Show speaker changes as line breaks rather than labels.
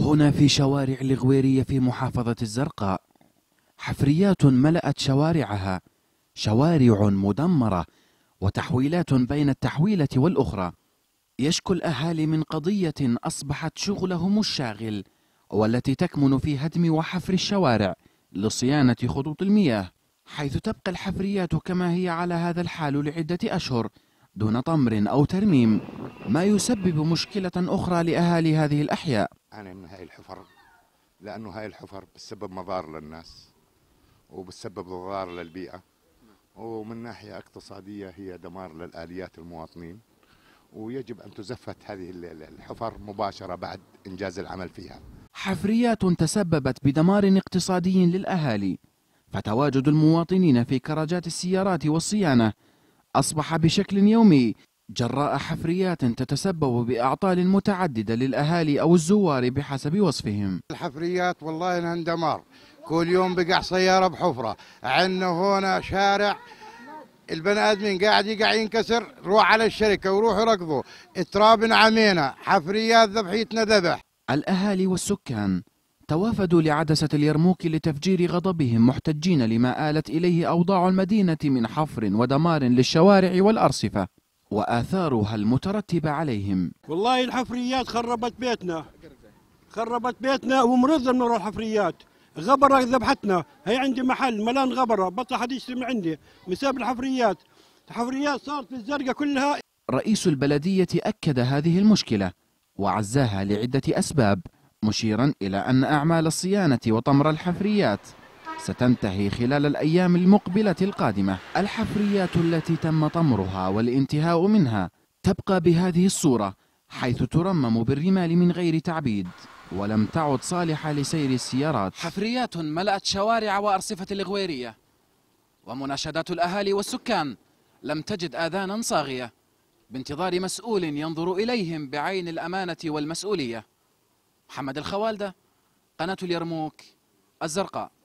هنا في شوارع الغويرية في محافظة الزرقاء حفريات ملأت شوارعها شوارع مدمرة وتحويلات بين التحويلة والأخرى يشكو الأهالي من قضية أصبحت شغلهم الشاغل والتي تكمن في هدم وحفر الشوارع لصيانة خطوط المياه حيث تبقى الحفريات كما هي على هذا الحال لعدة أشهر دون طمر أو ترميم ما يسبب مشكلة أخرى لأهالي هذه الأحياء
أنا من هاي الحفر لأنه هاي الحفر بتسبب مضار للناس وبتسبب ضرار للبيئة ومن ناحية اقتصادية هي دمار للآليات المواطنين ويجب أن تزفت هذه الحفر مباشرة بعد إنجاز العمل فيها
حفريات تسببت بدمار اقتصادي للأهالي فتواجد المواطنين في كراجات السيارات والصيانة أصبح بشكل يومي جراء حفريات تتسبب بأعطال متعددة للأهالي أو الزوار بحسب وصفهم
الحفريات والله انها اندمار، كل يوم بقع سيارة بحفرة عندنا هنا شارع البني ادمين قاعد يقع ينكسر روح على الشركه وروح ركضوا تراب عمينا حفريات ذبحيتنا ذبح
الاهالي والسكان توافدوا لعدسة اليرموك لتفجير غضبهم محتجين لما آلت إليه أوضاع المدينة من حفر ودمار للشوارع والأرصفة وآثارها المترتبة عليهم
والله الحفريات خربت بيتنا خربت بيتنا ومرضنا من الحفريات غبرة ذبحتنا هي عندي محل ملان غبرة بطل حد يشتري من عندي بسبب الحفريات الحفريات صارت في الزرقاء
كلها رئيس البلدية أكد هذه المشكلة وعزاها لعدة أسباب مشيرا إلى أن أعمال الصيانة وطمر الحفريات ستنتهي خلال الأيام المقبلة القادمة الحفريات التي تم طمرها والانتهاء منها تبقى بهذه الصورة حيث ترمم بالرمال من غير تعبيد ولم تعد صالحة لسير السيارات حفريات ملأت شوارع وأرصفة الغويرية ومناشدات الأهالي والسكان لم تجد آذانا صاغية بانتظار مسؤول ينظر إليهم بعين الأمانة والمسؤولية محمد الخوالدة قناة اليرموك الزرقاء